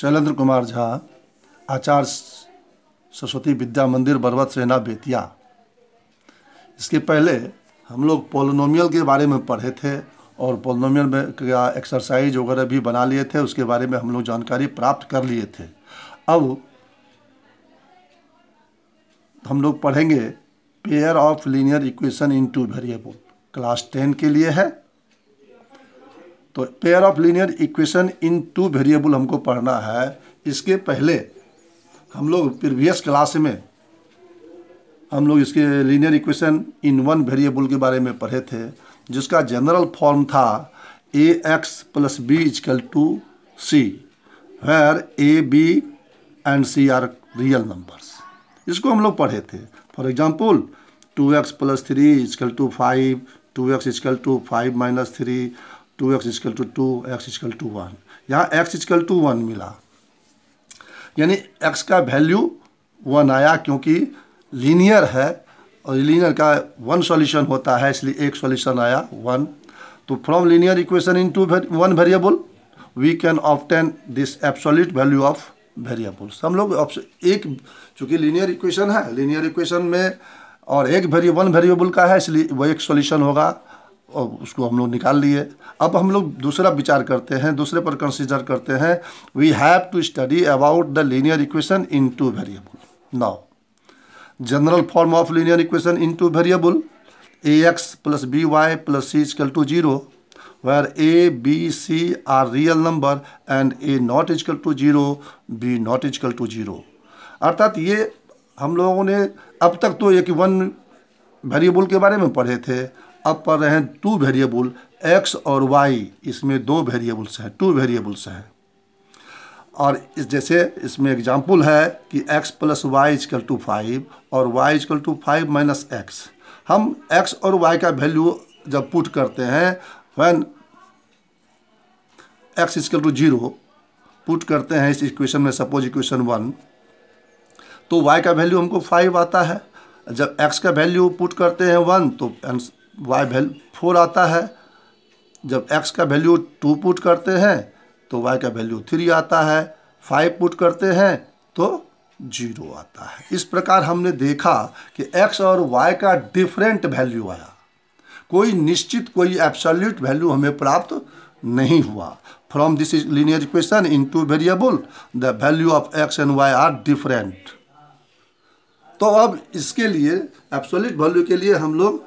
शैलेंद्र कुमार झा आचार्य सरस्वती विद्या मंदिर बर्वत सेना बेतिया इसके पहले हम लोग पोलोनोमियल के बारे में पढ़े थे और पोलोनोमियल में एक्सरसाइज वगैरह भी बना लिए थे उसके बारे में हम लोग जानकारी प्राप्त कर लिए थे अब हम लोग पढ़ेंगे pair of linear equation in two variable class ten के लिए है तो pair of linear equation in two variable हमको पढ़ना है इसके पहले हम लोग प्रीवियस क्लास में हम लोग इसके linear equation in one variable के बारे में पढ़े थे जिसका जनरल फॉर्म था a x plus b is equal to c where a b and c are real numbers इसको हम लोग पढ़े थे for example two x plus three is equal to five two x is equal to five minus three two x is equal to two x is equal to one यहाँ x is equal to one मिला यानी x का value one आया क्योंकि linear है और linear का one solution होता है इसलिए एक सॉल्यूशन आया वन तो from linear equation in two one variable we can obtain this absolute value of variables हम लोग एक चूँकि लीनियर इक्वेशन है लीनियर इक्वेशन में और एक वेरिएबल वेरिएबल का है इसलिए वह एक सॉल्यूशन होगा और उसको हम लोग निकाल लिए अब हम लोग दूसरा विचार करते हैं दूसरे पर कंसिडर करते हैं we have to study about the linear equation in two variable now general form of linear equation in two variable A x plus B Y plus C is equal to zero where A B C are real number and A not is equal to zero B not is equal to zero अर्थात ये हम लोगों ने अब तक तो एक one variable के बारे में पढ़े थे पढ़ रहे हैं टू वेरिएबल एक्स और वाई इसमें दो वेरिएबल्स हैं टू वेरिएबल्स हैं और इस जैसे इसमें एग्जाम्पल है कि x plus y is equal to five और y is equal to five minus x हम x और y का वैल्यू जब पुट करते हैं when x is equal to zero put करते हैं इस इक्वेशन में सपोज इक्वेशन वन तो y का वैल्यू हमको फाइव आता है जब x का वैल्यू पुट करते हैं वन तो वाई वैल्यू फोर आता है जब एक्स का वैल्यू टू पुट करते हैं तो वाई का वैल्यू थ्री आता है फाइव पुट करते हैं तो जीरो आता है इस प्रकार हमने देखा कि एक्स और वाई का डिफरेंट वैल्यू आया कोई निश्चित कोई एब्सोल्यूट वैल्यू हमें प्राप्त नहीं हुआ from this is linear equation in two variable the value of x and y are different तो अब इसके लिए एब्सोल्यूट वैल्यू के लिए हम लोग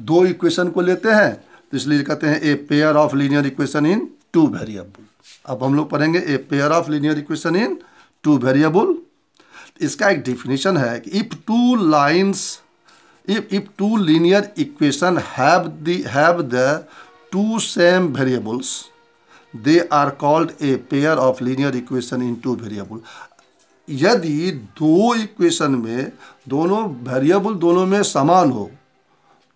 दो इक्वेशन को लेते हैं तो इसलिए कहते हैं a pair of linear equation in two variable अब हम लोग पढ़ेंगे a pair of linear equation in two variable इसका एक डिफिनेशन है कि if two lines if if two linear equation have the have the two same variables they are called a pair of linear equation in two variable यदि दो equation में दोनों variable दोनों में समान हो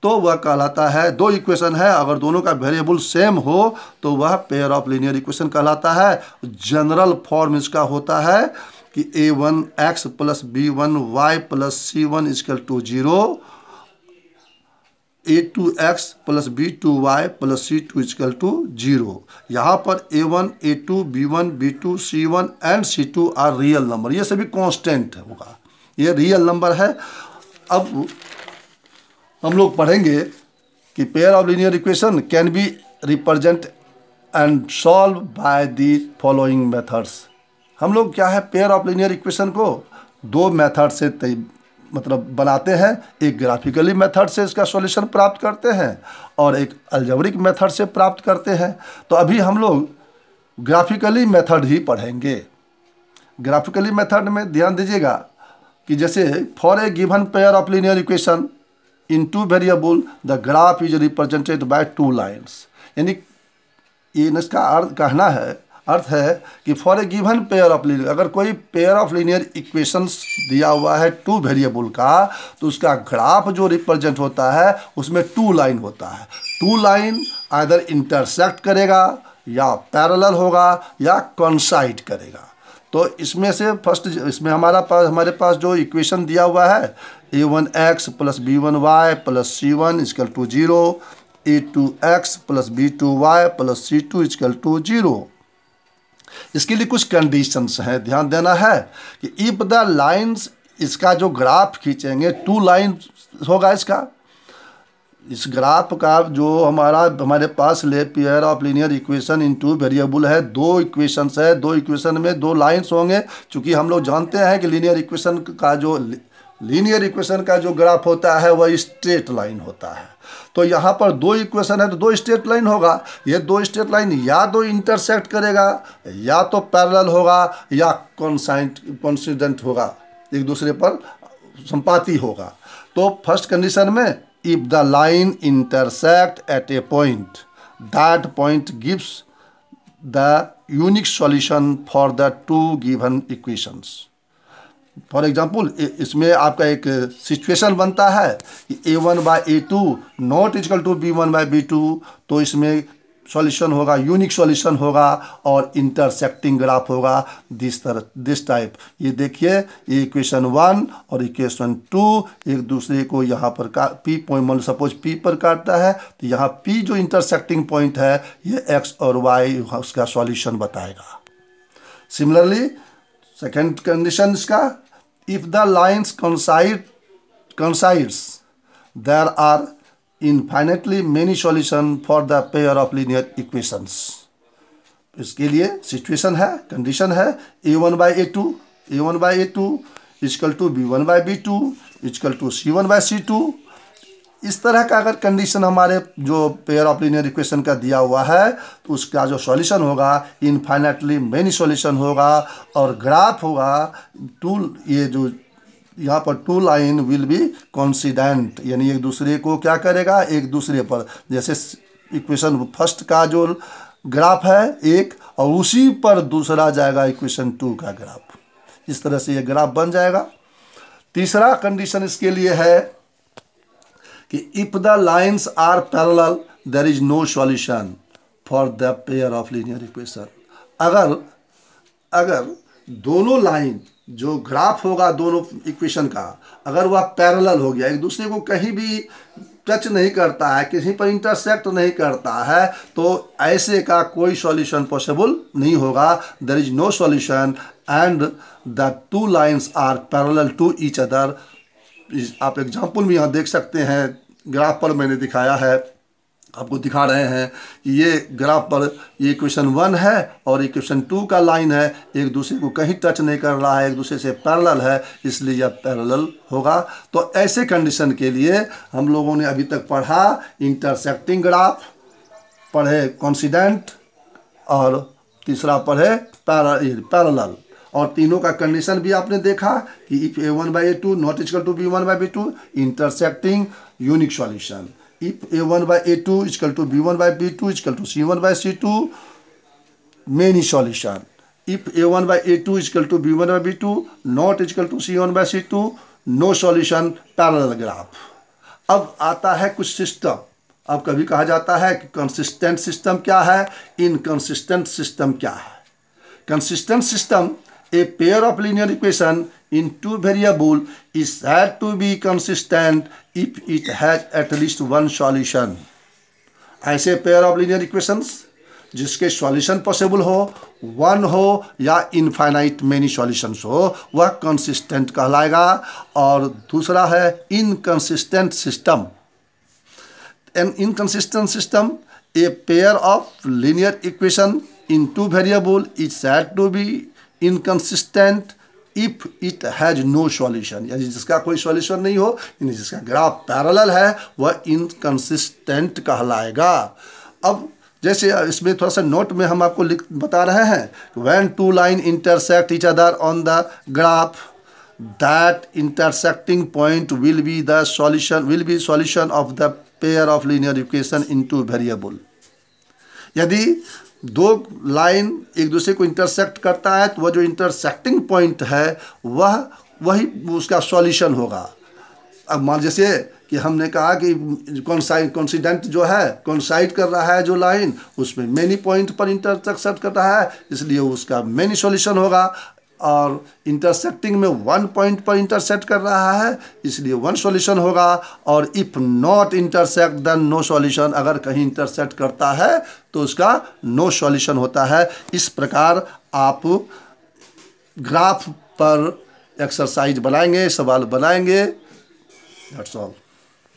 तो वह कहलाता है दो इक्वेशन है अगर दोनों का वेरिएबल सेम हो तो वह पेयर ऑफ लीनियर इक्वेशन कहलाता है जनरल फॉर्म इसका होता है कि a one x plus b one y plus c one is equal to zero a two x plus b two y plus c two is equal to zero यहाँ पर a one a two b one b two c one and c two are real number ये सभी constant होगा ये real number है अब हम लोग पढ़ेंगे कि pair of linear equation can be represent and solve by the following methods हम लोग क्या है पेयर ऑफ लीनियर इक्वेशन को दो मेथड से मतलब बनाते हैं एक ग्राफिकली मेथड से इसका सॉल्यूशन प्राप्त करते हैं और एक अल्जबरिक मेथड से प्राप्त करते हैं तो अभी हम लोग ग्राफिकली मेथड ही पढ़ेंगे ग्राफिकली मेथड में ध्यान दीजिएगा कि जैसे for a given pair of linear equation in two variable the graph is represented by two lines यानी इसका अर्थ कहना है अर्थ है कि for a given pair of linear अगर कोई पेयर ऑफ लीनियर इक्वेशंस दिया हुआ है टू वेरिएबल का तो उसका ग्राफ जो रिप्रेजेंट होता है उसमें टू लाइन होता है टू लाइन आदर इंटरसेक्ट करेगा या पैरेलल होगा या कंसाइड करेगा तो इसमें से फर्स्ट इसमें हमारा पास हमारे पास जो इक्वेशन दिया हुआ है a one x plus b one y plus c one is equal to zero a two x plus b two y plus c two is equal to zero इसके लिए कुछ कंडीशंस हैं ध्यान देना है कि इफ द लाइंस इसका जो ग्राफ खींचेंगे टू लाइन होगा इसका इस ग्राफ का जो हमारा हमारे पास ले pair of linear equation in two variable है दो इक्वेशंस है दो इक्वेशन में दो लाइंस होंगे क्योंकि हम लोग जानते हैं कि लीनियर इक्वेशन का जो लीनियर इक्वेशन का जो ग्राफ होता है वह स्ट्रेट लाइन होता है तो यहाँ पर दो इक्वेशन है तो दो स्ट्रेट लाइन होगा ये दो स्ट्रेट लाइन या तो इंटरसेक्ट करेगा या तो पैरेलल होगा या कॉन्साइंट कॉन्सिडेंट होगा एक दूसरे पर संपाती होगा तो फर्स्ट कंडीशन में if the line intersect at a point that point gives the unique solution for the two given equations for example इसमें आपका एक सिचुएशन बनता है a one by a two not is equal to b one by b two तो इसमें solution होगा unique solution होगा और इंटरसेक्टिंग ग्राफ होगा दिस तरह दिस टाइप ये देखिए ये इक्वेशन वन और इक्वेशन टू एक दूसरे को यहाँ पर का पी पॉइंट मान सपोज पी पर काटता है तो यहाँ पी जो इंटरसेक्टिंग पॉइंट है ये एक्स और वाई उसका सॉल्यूशन बताएगा सिमिलरली सेकेंड कंडीशन इसका if the lines coincide coincides there are infinitely many solution for the pair of linear equations इसके लिए सिचुएशन है कंडीशन है a one by a two a one by a two is equal to b one by b two is equal to c one by c two इस तरह का अगर condition हमारे जो पेयर ऑफ लीनियर इक्वेशन का दिया हुआ है तो उसका जो सॉल्यूशन होगा इनफाइनेटली मेनी सॉल्यूशन होगा और ग्राफ होगा टू ये जो यहाँ पर two line will be coincident यानी एक दूसरे को क्या करेगा एक दूसरे पर जैसे इक्वेशन फर्स्ट का जो ग्राफ है एक और उसी पर दूसरा जाएगा इक्वेशन टू का ग्राफ इस तरह से ये ग्राफ बन जाएगा तीसरा कंडीशन इसके लिए है कि if the lines are parallel there is no solution for the pair of linear equation अगर अगर दोनों लाइन जो ग्राफ होगा दोनों इक्वेशन का अगर वह पैरेलल हो गया एक दूसरे को कहीं भी टच नहीं करता है किसी पर इंटरसेक्ट नहीं करता है तो ऐसे का कोई सॉल्यूशन पॉसिबल नहीं होगा there is no solution and the two lines are parallel to each other आप एग्जाम्पल में यहाँ देख सकते हैं ग्राफ पर मैंने दिखाया है आपको दिखा रहे हैं कि ये ग्राफ पर ये क्वेश्चन वन है और ये क्वेश्चन टू का लाइन है एक दूसरे को कहीं टच नहीं कर रहा है एक दूसरे से पैरेलल है इसलिए यह पैरेलल होगा तो ऐसे कंडीशन के लिए हम लोगों ने अभी तक पढ़ा इंटरसेक्टिंग ग्राफ पढ़े कॉन्सिडेंट और तीसरा पढ़े पैरल पैरल और तीनों का कंडीशन भी आपने देखा कि if a one by a two not is equal to b one by b two intersecting unique solution if a one by a two is equal to b one by b two is equal to c one by c two many solution if a one by a two is equal to b one by b two not is equal to c one by c two no solution parallel graph अब आता है कुछ system अब कभी कहा जाता है कि कंसिस्टेंट सिस्टम क्या है इनकंसिस्टेंट सिस्टम क्या है consistent system a pair of linear equation in two variable is said to be consistent if it has at least one solution ऐसे पेयर ऑफ linear इक्वेशन जिसके सॉल्यूशन पॉसिबल हो one हो या infinite many solutions हो वह consistent कहलाएगा और दूसरा है inconsistent system an inconsistent system a pair of linear equation in two variable is said to be inconsistent if it has no solution यानी जिसका कोई सॉल्यूशन नहीं हो यानी जिसका ग्राफ पैरेलल है वह इनकन्सिस्टेंट कहलाएगा अब जैसे इसमें थोड़ा सा नोट में हम आपको लिख बता रहे हैं when two line intersect each other on the graph that intersecting point will be the solution will be solution of the pair of linear equation into variable यदि दो लाइन एक दूसरे को इंटरसेक्ट करता है तो वह जो इंटरसेक्टिंग पॉइंट है वह वही उसका सॉल्यूशन होगा अब मान जैसे कि हमने कहा कि कॉन्साइड कॉन्सीडेंट जो है कॉन्साइड कर रहा है जो लाइन उसमें मेनी पॉइंट पर इंटरसेक्ट कर रहा है इसलिए उसका मेनी सॉल्यूशन होगा और इंटरसेक्टिंग में वन पॉइंट पर इंटरसेक्ट कर रहा है इसलिए वन सॉल्यूशन होगा और if not intersect then no solution अगर कहीं इंटरसेक्ट करता है तो उसका नो सॉल्यूशन होता है इस प्रकार आप ग्राफ पर एक्सरसाइज बनाएंगे सवाल बनाएंगे दैट्स ऑल